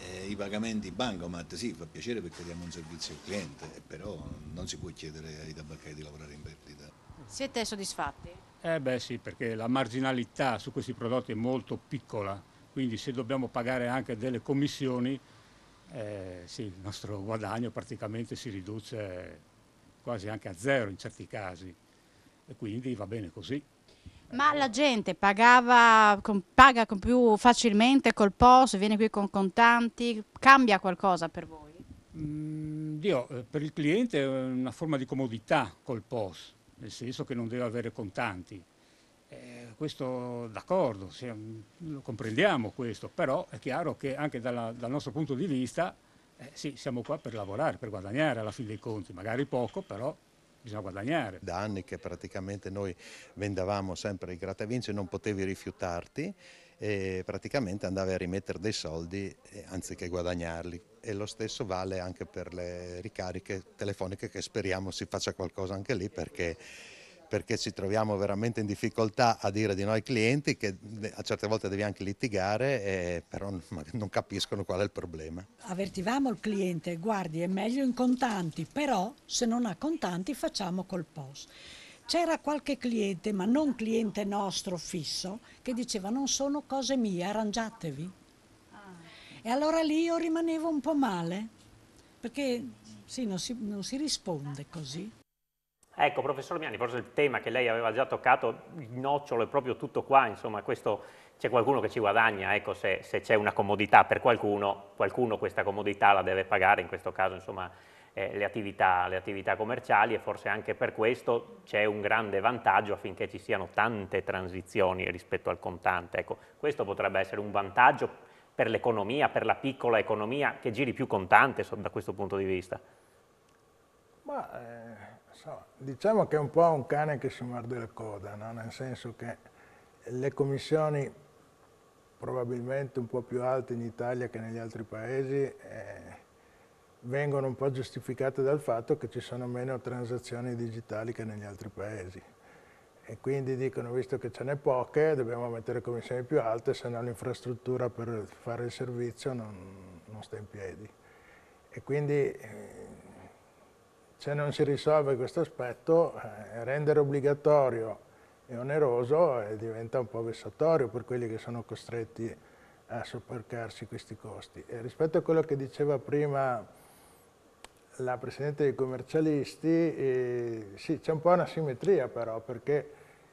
eh, i pagamenti Bancomat sì, fa piacere perché diamo un servizio al cliente, però non si può chiedere ai tabaccai di lavorare in perdita. Siete soddisfatti? Eh beh sì, perché la marginalità su questi prodotti è molto piccola, quindi se dobbiamo pagare anche delle commissioni, eh, sì, il nostro guadagno praticamente si riduce quasi anche a zero in certi casi e quindi va bene così. Ma la gente pagava, con, paga con più facilmente col POS, viene qui con contanti, cambia qualcosa per voi? Mm, Dio, eh, per il cliente è una forma di comodità col POS, nel senso che non deve avere contanti. Eh, questo d'accordo, mm, lo comprendiamo questo, però è chiaro che anche dalla, dal nostro punto di vista eh, sì, siamo qua per lavorare, per guadagnare alla fine dei conti, magari poco, però bisogna guadagnare. Da anni che praticamente noi vendavamo sempre il grattavinci, non potevi rifiutarti e praticamente andavi a rimettere dei soldi eh, anziché guadagnarli e lo stesso vale anche per le ricariche telefoniche che speriamo si faccia qualcosa anche lì perché perché ci troviamo veramente in difficoltà a dire di noi clienti che a certe volte devi anche litigare, eh, però non capiscono qual è il problema. Avvertivamo il cliente, guardi è meglio in contanti, però se non ha contanti facciamo col POS. C'era qualche cliente, ma non cliente nostro fisso, che diceva non sono cose mie, arrangiatevi. E allora lì io rimanevo un po' male, perché sì, non, si, non si risponde così. Ecco, professor Miani, forse il tema che lei aveva già toccato, il nocciolo è proprio tutto qua, insomma, c'è qualcuno che ci guadagna, ecco, se, se c'è una comodità per qualcuno, qualcuno questa comodità la deve pagare, in questo caso, insomma, eh, le, attività, le, attività, commerciali e forse anche per questo c'è un grande vantaggio affinché ci siano tante transizioni rispetto al contante, ecco, questo potrebbe essere un vantaggio per l'economia, per la piccola economia, che giri più contante da questo punto di vista? Ma, eh, so, diciamo che è un po' un cane che si morde la coda, no? nel senso che le commissioni probabilmente un po' più alte in Italia che negli altri paesi eh, vengono un po' giustificate dal fatto che ci sono meno transazioni digitali che negli altri paesi e quindi dicono visto che ce n'è poche dobbiamo mettere commissioni più alte se no l'infrastruttura per fare il servizio non, non sta in piedi e quindi eh, se non si risolve questo aspetto eh, rendere obbligatorio e oneroso eh, diventa un po' vessatorio per quelli che sono costretti a sopporcarsi questi costi e rispetto a quello che diceva prima la Presidente dei commercialisti, eh, sì, c'è un po' una simmetria però, perché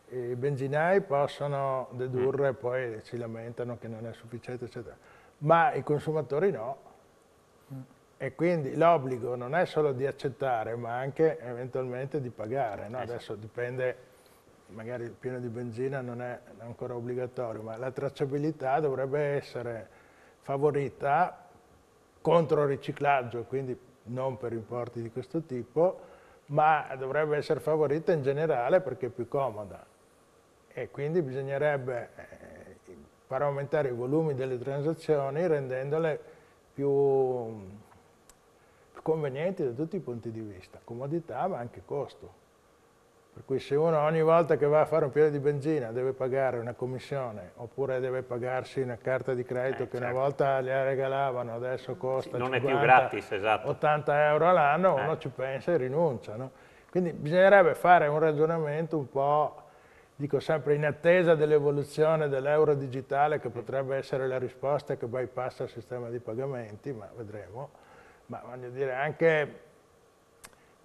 eh, i benzinai possono dedurre, mm. poi si lamentano che non è sufficiente, eccetera, ma i consumatori no. Mm. E quindi l'obbligo non è solo di accettare, ma anche eventualmente di pagare. No? Eh Adesso dipende, magari il pieno di benzina non è ancora obbligatorio, ma la tracciabilità dovrebbe essere favorita contro il riciclaggio, quindi non per importi di questo tipo, ma dovrebbe essere favorita in generale perché è più comoda e quindi bisognerebbe eh, far aumentare i volumi delle transazioni rendendole più, convenienti da tutti i punti di vista, comodità ma anche costo. Per cui se uno ogni volta che va a fare un piede di benzina deve pagare una commissione oppure deve pagarsi una carta di credito eh, che certo. una volta gliela regalavano, adesso costa sì, 50, gratis, esatto. 80 euro all'anno, eh. uno ci pensa e rinuncia. No? Quindi bisognerebbe fare un ragionamento un po', dico sempre, in attesa dell'evoluzione dell'euro digitale che mm. potrebbe essere la risposta che bypassa il sistema di pagamenti, ma vedremo. Ma voglio dire anche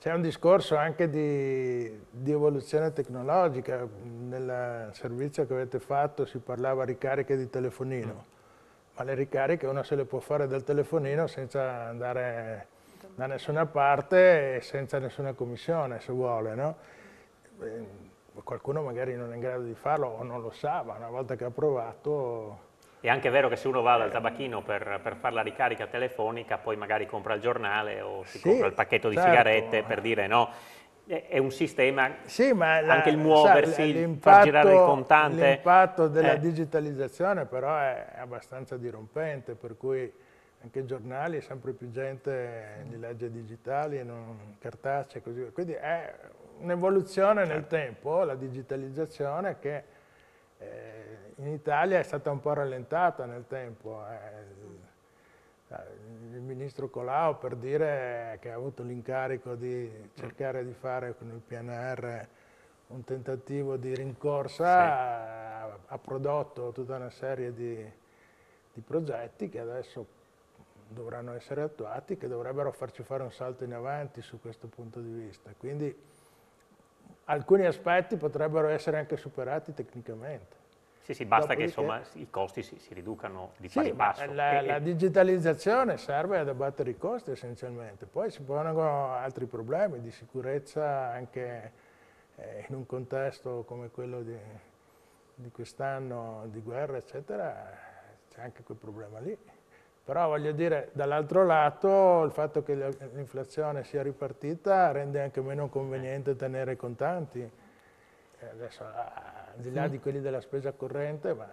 c'è un discorso anche di, di, evoluzione tecnologica, nel servizio che avete fatto si parlava ricariche di telefonino, mm. ma le ricariche uno se le può fare dal telefonino senza andare da nessuna parte e senza nessuna commissione se vuole, no? Ehm, qualcuno magari non è in grado di farlo o non lo sa, ma una volta che ha provato è anche vero che se uno va dal eh. tabacchino per, per fare la ricarica telefonica, poi magari compra il giornale o si sì, compra il pacchetto di certo. sigarette per eh. dire no. È un sistema, sì, ma la, anche il muoversi, sa, far girare il contante. L'impatto della eh. digitalizzazione però è abbastanza dirompente, per cui anche i giornali, sempre più gente li legge digitali, non cartacee, così via. Quindi è un'evoluzione certo. nel tempo, la digitalizzazione, che eh, in Italia è stata un po' rallentata nel tempo. Eh. Eh, il ministro Colau per dire che ha avuto l'incarico di cercare di fare con il PNR un tentativo di rincorsa sì. Eh, ha prodotto tutta una serie di, di progetti che adesso dovranno essere attuati, che dovrebbero farci fare un salto in avanti su questo punto di vista. Quindi alcuni aspetti potrebbero essere anche superati tecnicamente. Sì, sì, basta Dopodiché... che insomma, i costi si, si riducano di sì, pari passo. La, e, la digitalizzazione serve ad abbattere i costi essenzialmente, poi si pongono altri problemi di sicurezza anche eh, in un contesto come quello di, di quest'anno di guerra, eccetera, c'è anche quel problema lì. Però voglio dire, dall'altro lato, il fatto che l'inflazione sia ripartita rende anche meno eh. conveniente tenere contanti. Adesso, ah, al di là mm. di quelli della spesa corrente, ma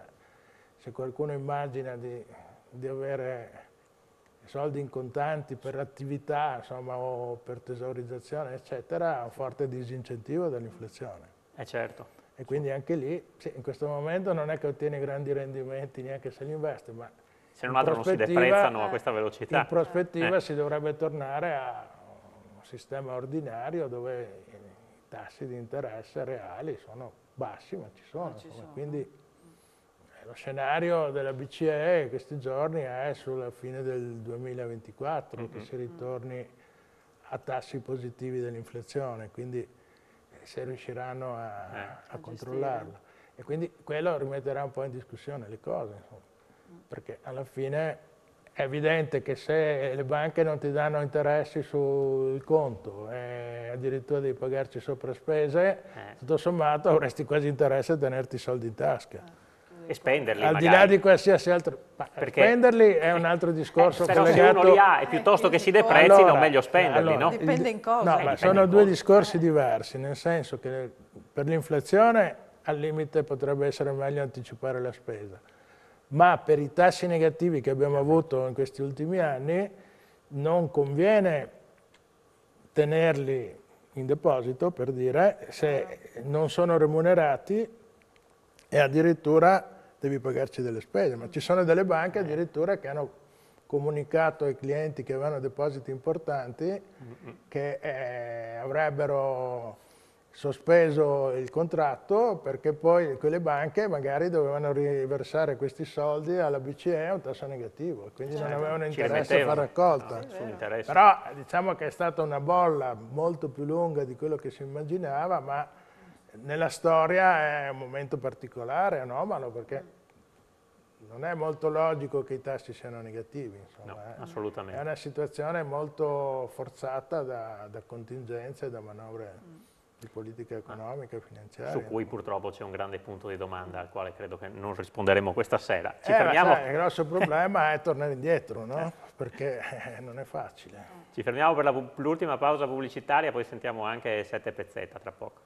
se qualcuno immagina di, di avere soldi in contanti per attività insomma, o per tesaurizzazione, eccetera, ha un forte disincentivo dall'inflazione. Eh certo. E quindi anche lì, sì, in questo momento non è che ottiene grandi rendimenti neanche se li investe, ma... Se non altro non si deprezzano a eh. questa velocità. In prospettiva eh. si dovrebbe tornare a un sistema ordinario dove i tassi di interesse reali sono bassi, ma ci sono. Ma ci sono. Quindi eh, lo scenario della BCE questi giorni è sulla fine del 2024, mm -hmm. che si ritorni a tassi positivi dell'inflazione, quindi eh, se riusciranno a, eh, a, a controllarlo. E quindi quello rimetterà un po' in discussione le cose, insomma, mm. perché alla fine è evidente che se le banche non ti danno interessi sul conto e eh, addirittura devi pagarci sopra spese, eh. tutto sommato avresti quasi interesse a tenerti i soldi in tasca. E spenderli Al magari. di là di qualsiasi altro... Perché? Spenderli è un eh, altro eh, discorso eh, però collegato... Però se uno li ha e piuttosto che si deprezzino, allora, meglio spenderli, allora, no? Dipende in cosa. No, eh, ma sono due discorsi diversi, nel senso che per l'inflazione al limite potrebbe essere meglio anticipare la spesa ma per i tassi negativi che abbiamo avuto in questi ultimi anni non conviene tenerli in deposito, per dire, se non sono remunerati e addirittura devi pagarci delle spese. Ma ci sono delle banche addirittura che hanno comunicato ai clienti che avevano depositi importanti che eh, avrebbero sospeso il contratto perché poi quelle banche magari dovevano riversare questi soldi alla BCE a un tasso negativo, e quindi certo. non avevano interesse a fare raccolta. Ah, no, Però diciamo che è stata una bolla molto più lunga di quello che si immaginava, ma nella storia è un momento particolare, anomalo, perché non è molto logico che i tassi siano negativi. Insomma, no, eh. È una situazione molto forzata da, da contingenze e da manovre. Mm di politica economica e finanziaria. Su cui purtroppo c'è un grande punto di domanda al quale credo che non risponderemo questa sera. Ci eh, fermiamo... sai, il grosso problema è tornare indietro, no? Eh. perché eh, non è facile. Ci fermiamo per l'ultima pausa pubblicitaria, poi sentiamo anche sette pezzetta tra poco.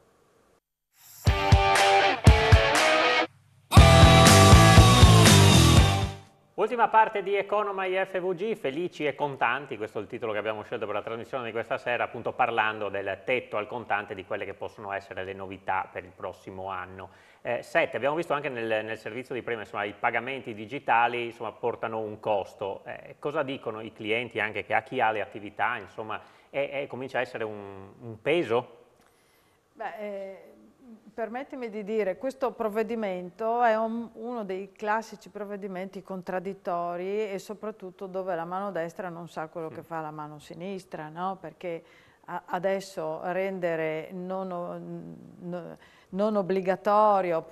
Ultima parte di Economy FVG, felici e contanti, questo è il titolo che abbiamo scelto per la trasmissione di questa sera, appunto parlando del tetto al contante di quelle che possono essere le novità per il prossimo anno. Eh, sette, abbiamo visto anche nel, nel, servizio di prima, insomma, i pagamenti digitali insomma, portano un costo. Eh, cosa dicono i clienti anche che a chi ha le attività, insomma, è, è, comincia a essere un, un peso? Beh, eh permettimi di dire, questo provvedimento è un, uno dei classici provvedimenti contraddittori e soprattutto dove la mano destra non sa quello che fa la mano sinistra, no? perché a, adesso rendere non, non, non obbligatorio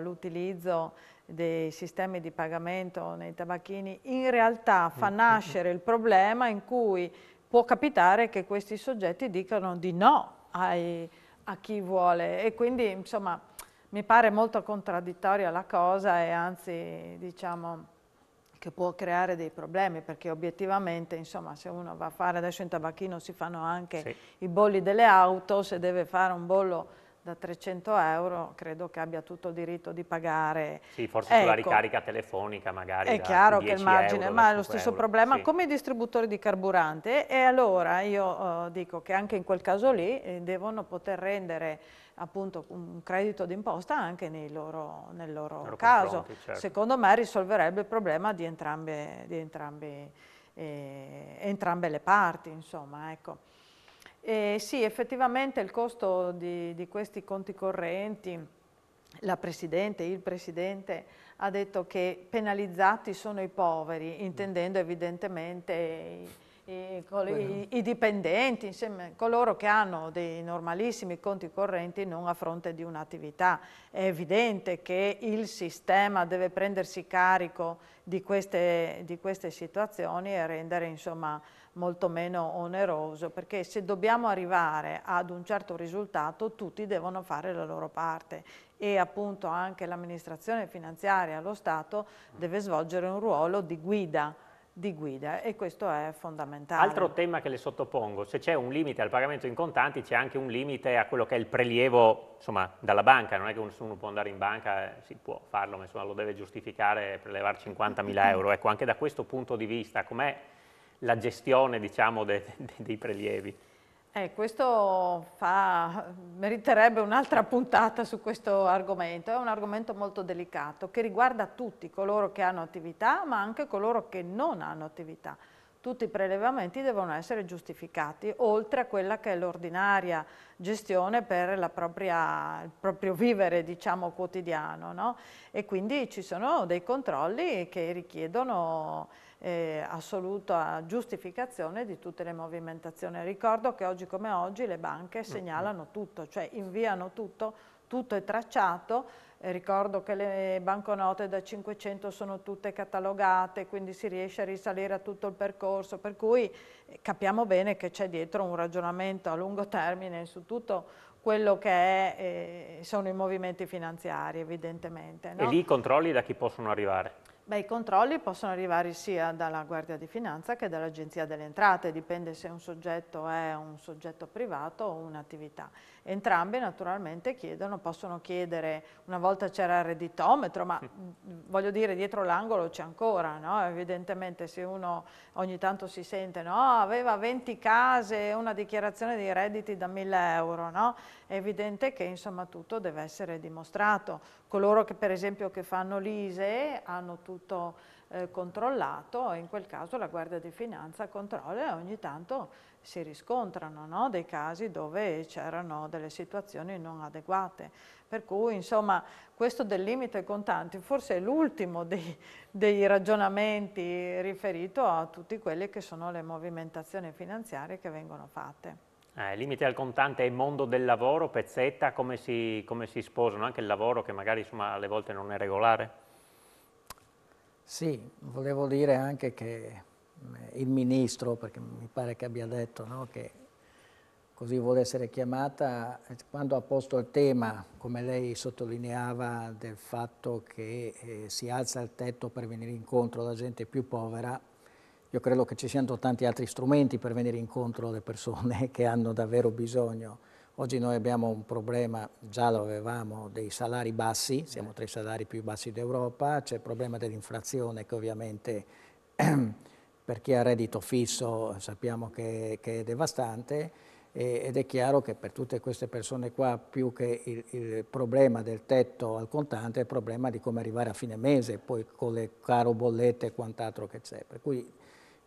l'utilizzo dei sistemi di pagamento nei tabacchini in realtà fa mm. nascere il problema in cui può capitare che questi soggetti dicano di no ai a chi vuole e quindi insomma mi pare molto contraddittoria la cosa e anzi diciamo che può creare dei problemi perché obiettivamente insomma se uno va a fare adesso in tabacchino si fanno anche sì. i bolli delle auto se deve fare un bollo da 300 euro credo che abbia tutto il diritto di pagare. Sì, forse ecco. sulla ricarica telefonica magari. È chiaro che il margine, euro, ma è lo stesso euro. problema sì. come i distributori di carburante e allora io eh, dico che anche in quel caso lì eh, devono poter rendere appunto un credito d'imposta anche loro, nel loro, loro caso. Certo. Secondo me risolverebbe il problema di entrambe, di entrambe, eh, entrambe le parti, insomma, ecco. Eh, sì, effettivamente il costo di, di, questi conti correnti, la Presidente, il Presidente ha detto che penalizzati sono i poveri, mm. intendendo evidentemente i, i, i, i dipendenti, insieme, coloro che hanno dei normalissimi conti correnti non a fronte di un'attività. È evidente che il sistema deve prendersi carico di queste, di queste situazioni e rendere insomma molto meno oneroso, perché se dobbiamo arrivare ad un certo risultato tutti devono fare la loro parte e appunto anche l'amministrazione finanziaria, lo Stato, deve svolgere un ruolo di guida di guida e questo è fondamentale. Altro tema che le sottopongo, se c'è un limite al pagamento in contanti c'è anche un limite a quello che è il prelievo insomma, dalla banca, non è che nessuno può andare in banca, eh, si può farlo ma insomma, lo deve giustificare prelevare 50.000 euro, ecco anche da questo punto di vista com'è la gestione diciamo, de, de, dei prelievi. Eh, questo fa, meriterebbe un'altra puntata su questo argomento, è un argomento molto delicato che riguarda tutti, coloro che hanno attività ma anche coloro che non hanno attività. Tutti i prelevamenti devono essere giustificati oltre a quella che è l'ordinaria gestione per propria, il proprio vivere diciamo, quotidiano no? e quindi ci sono dei controlli che richiedono eh, assoluta giustificazione di tutte le movimentazioni. Ricordo che oggi come oggi le banche mm, mm. segnalano tutto, cioè inviano tutto, tutto è tracciato, eh, ricordo che le banconote da 500 sono tutte catalogate, quindi si riesce a risalire a tutto il percorso, per cui eh, capiamo bene che c'è dietro un ragionamento a lungo termine su tutto quello che è, eh, sono i movimenti finanziari evidentemente. No? E lì i controlli da chi possono arrivare? Beh, I controlli possono arrivare sia dalla Guardia di Finanza che dall'Agenzia delle Entrate, dipende se un soggetto è un soggetto privato o un'attività. Entrambi naturalmente chiedono, possono chiedere, una volta c'era il redditometro, ma voglio dire dietro l'angolo c'è ancora, no? evidentemente se uno ogni tanto si sente no, aveva 20 case, e una dichiarazione di redditi da 1000 euro, no? è evidente che insomma, tutto deve essere dimostrato. Coloro che per esempio che fanno l'ISE hanno tutto eh, controllato e in quel caso la Guardia di Finanza controlla e ogni tanto si riscontrano no? dei casi dove c'erano delle situazioni non adeguate. Per cui insomma questo del limite ai contanti forse è l'ultimo dei, dei ragionamenti riferito a tutte quelle che sono le movimentazioni finanziarie che vengono fatte. Eh, limite al contante e mondo del lavoro, pezzetta, come si, come si sposano anche il lavoro che magari insomma, alle volte non è regolare? Sì, volevo dire anche che eh, il ministro, perché mi pare che abbia detto no, che così vuole essere chiamata, eh, quando ha posto il tema, come lei sottolineava, del fatto che eh, si alza il tetto per venire incontro alla gente più povera, io credo che ci siano tanti altri strumenti per venire incontro alle persone che hanno davvero bisogno. Oggi noi abbiamo un problema, già lo avevamo, dei salari bassi, siamo tra i salari più bassi d'Europa, c'è il problema dell'inflazione che ovviamente per chi ha reddito fisso sappiamo che, che è devastante ed è chiaro che per tutte queste persone qua più che il, il, problema del tetto al contante è il problema di come arrivare a fine mese, poi con le caro bollette e quant'altro che c'è. Per cui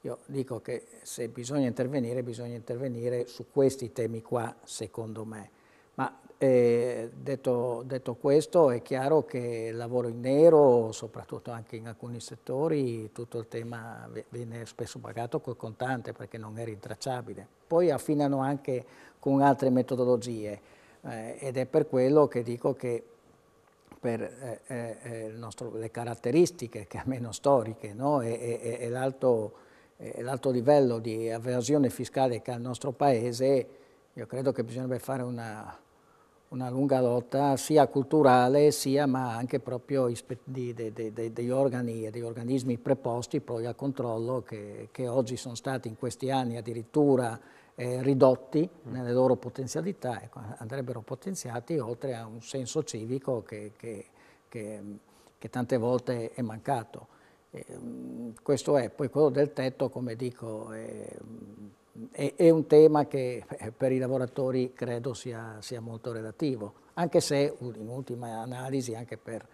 io dico che se bisogna intervenire, bisogna intervenire su questi temi qua, secondo me. Ma eh, detto, detto, questo, è chiaro che il lavoro in nero, soprattutto anche in alcuni settori, tutto il tema viene spesso pagato col contante perché non è rintracciabile. Poi affinano anche con altre metodologie eh, ed è per quello che dico che per eh, eh, eh nostro, le caratteristiche, che almeno storiche, no? e, e, e l'alto l'alto livello di avversione fiscale che ha il nostro Paese, io credo che bisognerebbe fare una, una lunga lotta sia culturale sia ma anche proprio di, de, de, de, degli organi e degli organismi preposti poi al controllo che, che, oggi sono stati in questi anni addirittura eh, ridotti mm. nelle loro potenzialità, ecco, andrebbero potenziati oltre a un senso civico che, che, che tante volte è mancato. Ehm, questo è, poi quello del tetto, come dico, è, è, è un tema che eh, per i lavoratori credo sia, sia, molto relativo, anche se in ultima analisi, anche per,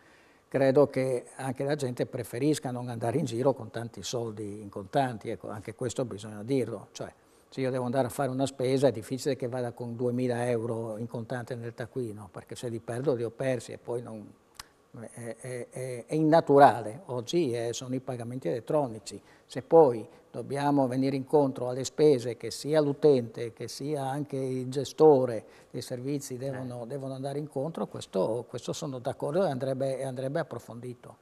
credo che anche la gente preferisca non andare in giro con tanti soldi in contanti, ecco, anche questo bisogna dirlo, cioè se io devo andare a fare una spesa è difficile che vada con 2.000 euro in contante nel taccuino, perché se li perdo li ho persi e poi non, è, è, è, innaturale, oggi è, eh, sono i pagamenti elettronici, se poi dobbiamo venire incontro alle spese che sia l'utente, che sia anche il gestore dei servizi devono, eh. devono andare incontro, questo, questo sono d'accordo e andrebbe, andrebbe, approfondito.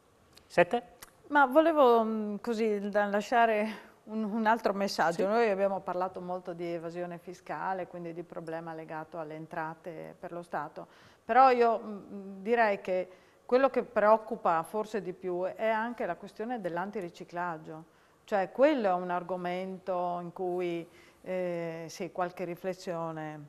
Sette? Ma volevo mm, così lasciare un, un altro messaggio, sì. noi abbiamo parlato molto di evasione fiscale, quindi di problema legato alle entrate per lo Stato, però io mm, mm, direi che quello che preoccupa forse di più è anche la questione dell'antiriciclaggio, cioè quello è un argomento in cui eh, sì, qualche riflessione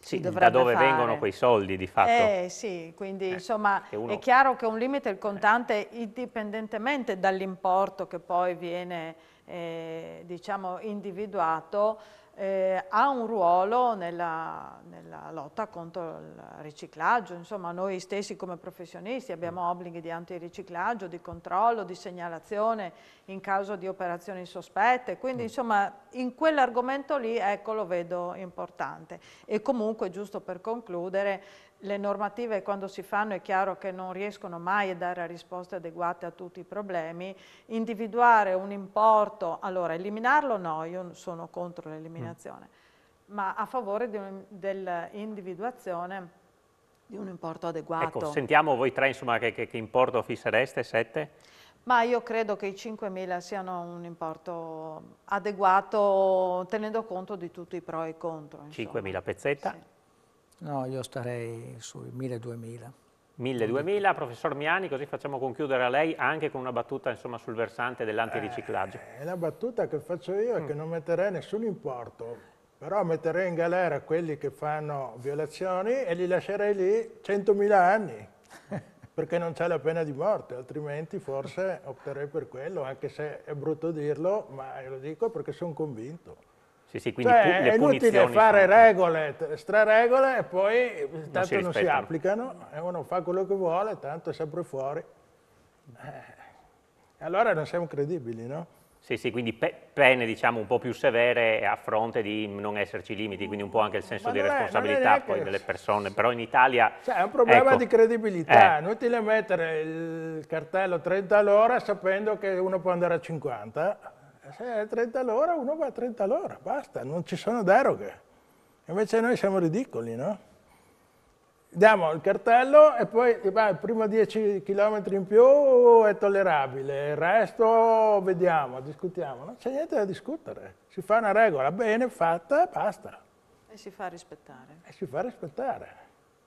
sì, da dove fare. vengono quei soldi di fatto. Eh sì, quindi eh, insomma uno... è chiaro che un limite il contante indipendentemente dall'importo che poi viene eh, diciamo individuato eh, ha un ruolo nella, nella, lotta contro il riciclaggio, insomma noi stessi come professionisti abbiamo mm. obblighi di antiriciclaggio, di controllo, di segnalazione in caso di operazioni sospette, quindi mm. insomma in quell'argomento lì ecco lo vedo importante e comunque giusto per concludere le normative quando si fanno è chiaro che non riescono mai a dare risposte adeguate a tutti i problemi, individuare un importo, allora eliminarlo no, io sono contro l'eliminazione, mm. ma a favore dell'individuazione di un importo adeguato. Ecco, sentiamo voi tre insomma che, che, che importo fissereste, sette? Ma io credo che i 5.000 siano un importo adeguato tenendo conto di tutti i pro e i contro. 5.000 pezzetta? Sì. No, io starei sui 1000-2000. 1000-2000, professor Miani, così facciamo concludere a lei anche con una battuta insomma, sul versante dell'antiriciclaggio. Eh, eh la battuta che faccio io è che mm. non metterei nessun importo, però metterei in galera quelli che fanno violazioni e li lascerei lì 100.000 anni, perché non c'è la pena di morte, altrimenti forse opterei per quello, anche se è brutto dirlo, ma lo dico perché sono convinto. Sì, sì, quindi cioè, pu- è inutile fare sono... regole, straregole, e poi tanto non si, non si applicano, e uno fa quello che vuole, tanto è sempre fuori. Eh, allora non siamo credibili, no? Sì, sì, quindi pe- pene diciamo un po' più severe a fronte di non esserci limiti, quindi un po' anche il senso di responsabilità è, poi delle persone, però in Italia... Cioè, è un problema ecco, di credibilità, eh. è inutile mettere il cartello 30 all'ora sapendo che uno può andare a 50 se è 30 all'ora uno va a 30 all'ora, basta, non ci sono deroghe. Invece noi siamo ridicoli, no? Diamo il cartello e poi eh, beh, il primo 10 km in più è tollerabile, il resto vediamo, discutiamo. Non c'è niente da discutere, si fa una regola bene fatta e basta. E si fa rispettare. E si fa rispettare.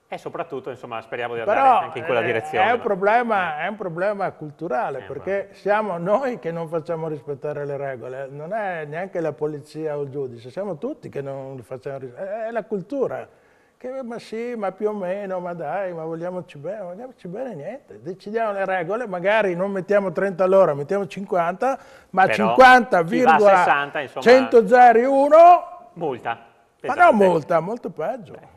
E soprattutto, insomma, speriamo di andare Però anche in quella è, eh, direzione. È un, problema, eh. è un problema culturale, eh, perché ma... siamo noi che non facciamo rispettare le regole, non è neanche la polizia o il giudice, siamo tutti che non facciamo rispettare, è la cultura. Che, ma sì, ma più o meno, ma dai, ma vogliamoci bene, vogliamoci bene niente. Decidiamo le regole, magari non mettiamo 30 all'ora, mettiamo 50, ma 50,100,01 multa. Pesante. Ma no esatto. multa, molto peggio. Beh.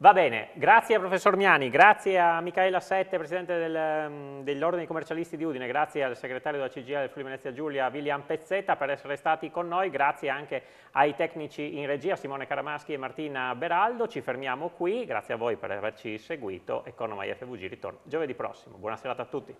Va bene, grazie a professor Miani, grazie a Michaela Sette, presidente del, mm, dell'Ordine dei commercialisti di Udine, grazie al segretario della CGA del Friuli Venezia Giulia, William Pezzetta, per essere stati con noi, grazie anche ai tecnici in regia, Simone Caramaschi e Martina Beraldo. Ci fermiamo qui, grazie a voi per averci seguito. Economai FVG ritorno giovedì prossimo. Buona serata a tutti.